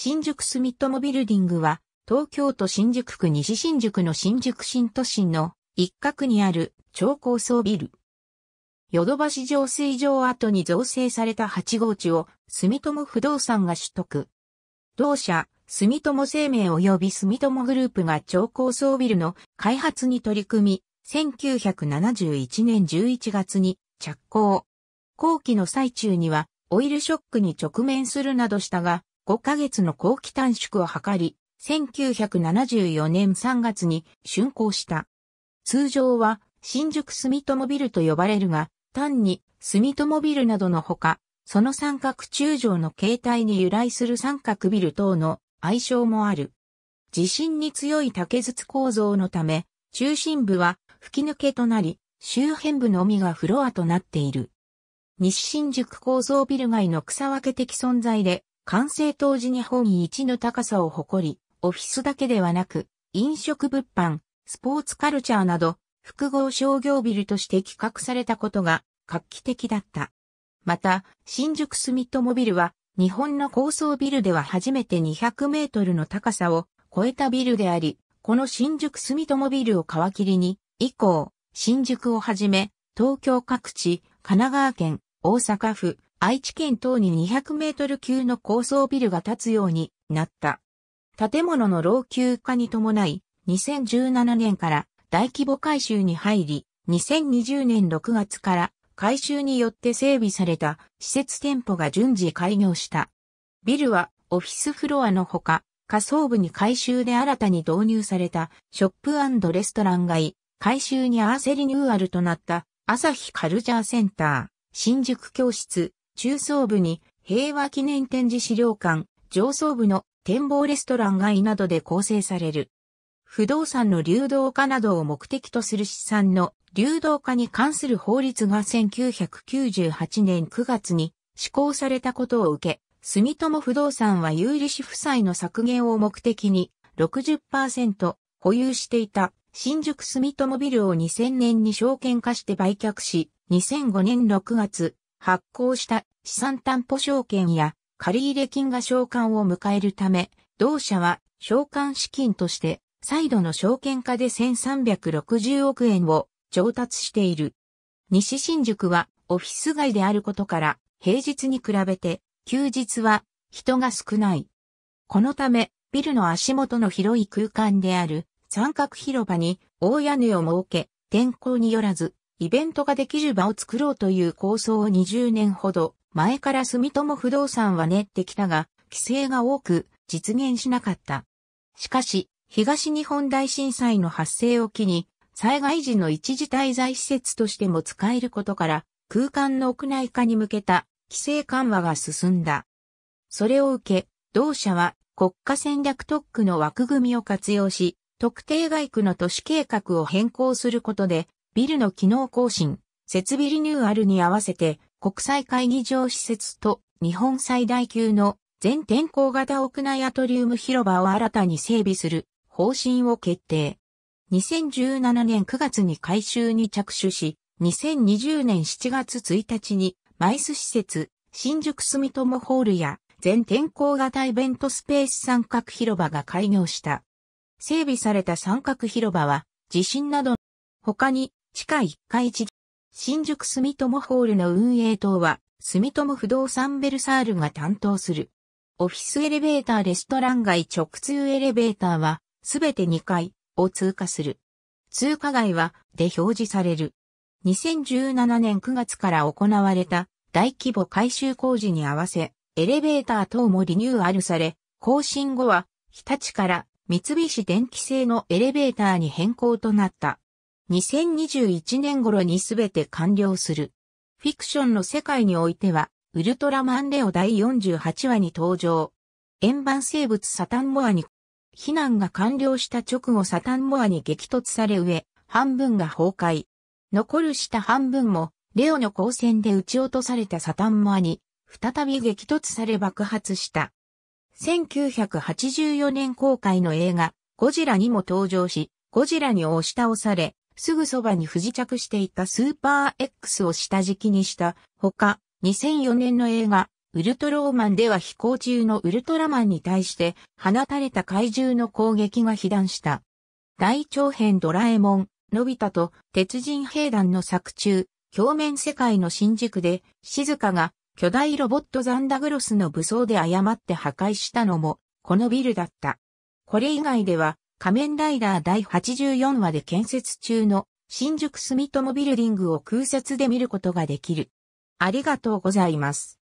新宿住友ビルディングは、東京都新宿区西新宿の新宿新都心の一角にある超高層ビル。ヨドバシ浄水場跡に造成された8号地を住友不動産が取得。同社、住友生命及び住友グループが超高層ビルの開発に取り組み、1971年11月に着工。後期の最中にはオイルショックに直面するなどしたが、5ヶ月の後期短縮を図り、1974年3月に竣工した。通常は新宿住友ビルと呼ばれるが、単に住友ビルなどのほか、その三角柱状の形態に由来する三角ビル等の愛称もある。地震に強い竹筒構造のため、中心部は吹き抜けとなり、周辺部のみがフロアとなっている。西新宿構造ビル街の草分け的存在で、完成当時日本一の高さを誇り、オフィスだけではなく、飲食物販、スポーツカルチャーなど、複合商業ビルとして企画されたことが画期的だった。また、新宿住友ビルは、日本の高層ビルでは初めて200メートルの高さを超えたビルであり、この新宿住友ビルを皮切りに、以降、新宿をはじめ、東京各地、神奈川県、大阪府、愛知県等に200メートル級の高層ビルが建つようになった。建物の老朽化に伴い、2017年から大規模改修に入り、2020年6月から改修によって整備された施設店舗が順次開業した。ビルはオフィスフロアのほか、下層部に改修で新たに導入されたショップレストラン街、改修に合わせリニューアルとなった朝日カルチャーセンター、新宿教室、中層部に平和記念展示資料館、上層部の展望レストラン街などで構成される。不動産の流動化などを目的とする資産の流動化に関する法律が1998年9月に施行されたことを受け、住友不動産は有利子負債の削減を目的に60%保有していた新宿住友ビルを2000年に証券化して売却し、2005年6月、発行した資産担保証券や借入金が償還を迎えるため、同社は償還資金として再度の証券化で1360億円を調達している。西新宿はオフィス街であることから平日に比べて休日は人が少ない。このためビルの足元の広い空間である三角広場に大屋根を設け天候によらずイベントができる場を作ろうという構想を20年ほど前から住友不動産は練ってきたが、規制が多く実現しなかった。しかし、東日本大震災の発生を機に、災害時の一時滞在施設としても使えることから、空間の屋内化に向けた規制緩和が進んだ。それを受け、同社は国家戦略特区の枠組みを活用し、特定外区の都市計画を変更することで、ビルの機能更新、設備リニューアルに合わせて、国際会議場施設と日本最大級の全天候型屋内アトリウム広場を新たに整備する方針を決定。2017年9月に改修に着手し、2020年7月1日に、マイス施設、新宿住友ホールや、全天候型イベントスペース三角広場が開業した。整備された三角広場は、地震など、他に地下1階地新宿住友ホールの運営等は、住友不動産ベルサールが担当する。オフィスエレベーターレストラン街直通エレベーターは、すべて2階を通過する。通過外は、で表示される。2017年9月から行われた大規模改修工事に合わせ、エレベーター等もリニューアルされ、更新後は、日立から三菱電機製のエレベーターに変更となった。2021年頃にすべて完了する。フィクションの世界においては、ウルトラマンレオ第48話に登場。円盤生物サタンモアに、避難が完了した直後サタンモアに激突され上、半分が崩壊。残る下半分も、レオの光線で撃ち落とされたサタンモアに、再び激突され爆発した。1984年公開の映画、ゴジラにも登場し、ゴジラに押し倒され、すぐそばに不時着していたスーパー X を下敷きにしたほか、2004年の映画、ウルトローマンでは飛行中のウルトラマンに対して放たれた怪獣の攻撃が被弾した。大長編ドラえもん、のび太と鉄人兵団の作中、表面世界の新宿で、静かが巨大ロボットザンダグロスの武装で誤って破壊したのも、このビルだった。これ以外では、仮面ライダー第84話で建設中の新宿住友ビルディングを空撮で見ることができる。ありがとうございます。